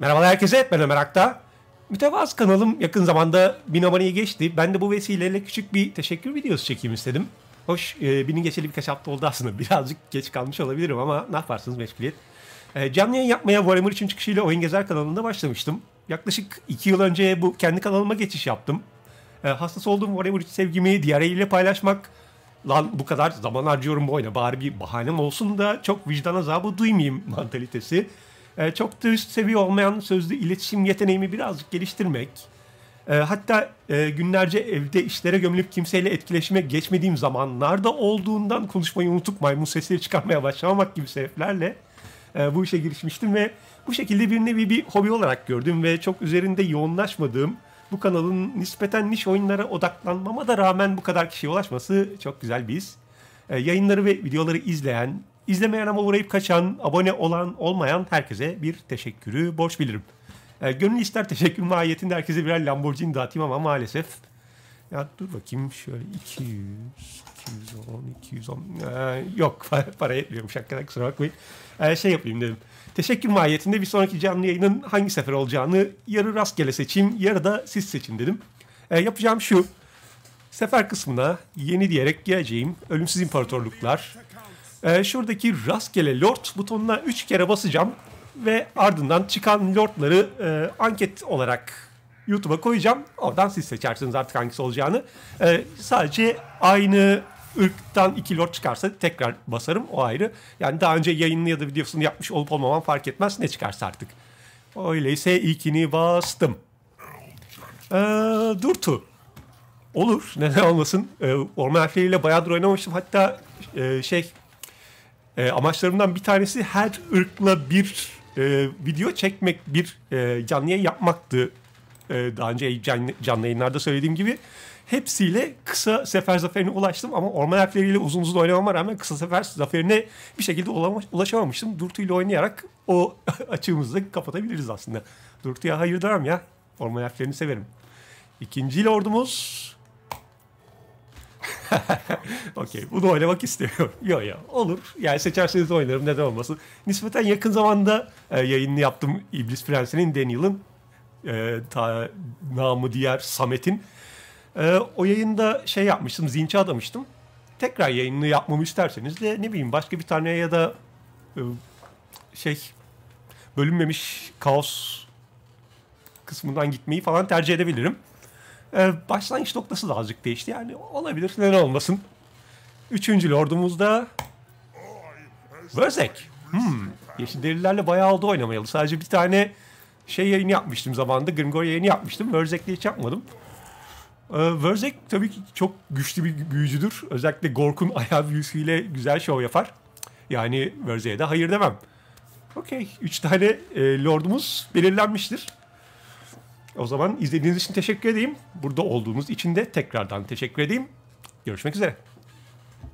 Merhabalar herkese, ben Ömer Akta. Mütevaz kanalım yakın zamanda 1000 aboneyi geçti. Ben de bu vesileyle küçük bir teşekkür videosu çekeyim istedim. Hoş, e, binin geçeli birkaç hafta oldu aslında. Birazcık geç kalmış olabilirim ama ne yaparsınız meşguliyet. E, canlı yayın yapmaya Warhammer için çıkışıyla Oyun Gezer kanalında başlamıştım. Yaklaşık 2 yıl önce bu kendi kanalıma geçiş yaptım. E, hastası olduğum Warhammer için sevgimi diğer ile paylaşmak... Lan bu kadar zaman harcıyorum bu oyuna bari bir bahanem olsun da çok vicdan azabı duymayayım mantalitesi e, çok da üst seviye olmayan sözlü iletişim yeteneğimi birazcık geliştirmek, e, hatta e, günlerce evde işlere gömülüp kimseyle etkileşime geçmediğim zamanlarda olduğundan konuşmayı unutup maymun sesleri çıkarmaya başlamak gibi sebeplerle e, bu işe girişmiştim ve bu şekilde bir nevi bir hobi olarak gördüm ve çok üzerinde yoğunlaşmadığım bu kanalın nispeten niş oyunlara odaklanmama da rağmen bu kadar kişiye ulaşması çok güzel bir his. E, yayınları ve videoları izleyen, İzlemeyen ama uğrayıp kaçan, abone olan olmayan herkese bir teşekkürü borç bilirim. E, gönül ister teşekkür mahiyetinde herkese birer Lamborghini dağıtayım ama maalesef. Ya dur bakayım şöyle 200, 210, 210. E, yok para yetmiyormuş hakikaten kusura bakmayın. E, şey yapayım dedim. Teşekkür mahiyetinde bir sonraki canlı yayının hangi sefer olacağını yarı rastgele seçeyim, yarı da siz seçin dedim. E, yapacağım şu. Sefer kısmına yeni diyerek geleceğim. Ölümsüz İmparatorluklar, e, şuradaki rastgele lord butonuna 3 kere basacağım ve ardından çıkan lordları e, anket olarak YouTube'a koyacağım. Oradan siz seçersiniz artık hangisi olacağını. E, sadece aynı ırktan iki lord çıkarsa tekrar basarım o ayrı. Yani daha önce yayınını ya da videosunu yapmış olup olmamam fark etmez ne çıkarsa artık. Öyleyse ilkini bastım. Ee, Durtu. Olur. Neden olmasın. Ee, orman harfleriyle bayağıdır oynamamıştım. Hatta e, şey e, amaçlarımdan bir tanesi her ırkla bir e, video çekmek, bir e, canlı yayın yapmaktı. E, daha önce can, canlı yayınlarda söylediğim gibi. Hepsiyle kısa sefer zaferine ulaştım ama orman harfleriyle uzun uzun oynamama rağmen kısa sefer zaferine bir şekilde ulaşamamıştım. Durtu ile oynayarak o açığımızı kapatabiliriz aslında. Durtu'ya hayır derim ya. Orman harflerini severim. İkinci lordumuz Okey. Bunu oynamak istemiyorum. Yo ya olur. Yani seçerseniz oynarım neden olmasın. Nispeten yakın zamanda e, yayınını yaptım İblis Prensi'nin Daniel'ın e, ta, namı diğer Samet'in. E, o yayında şey yapmıştım, zinçe adamıştım. Tekrar yayınını yapmamı isterseniz de ne bileyim başka bir tane ya da e, şey bölünmemiş kaos kısmından gitmeyi falan tercih edebilirim. E, başlangıç noktası da azıcık değişti. Yani olabilir. Neden olmasın? Üçüncü lordumuz da Vözek. Hmm. Yeşil Derilerle bayağı oldu oynamayalı. Sadece bir tane şey yayın yapmıştım zamanında. Grimgor yayını yapmıştım. Vörzek'le hiç yapmadım. Ee, Vörzek tabii ki çok güçlü bir büyücüdür. Özellikle Gork'un ayağı büyüsüyle güzel şov yapar. Yani Vörzek'e de hayır demem. Okey. Üç tane e, lordumuz belirlenmiştir. O zaman izlediğiniz için teşekkür edeyim. Burada olduğunuz için de tekrardan teşekkür edeyim. Görüşmek üzere.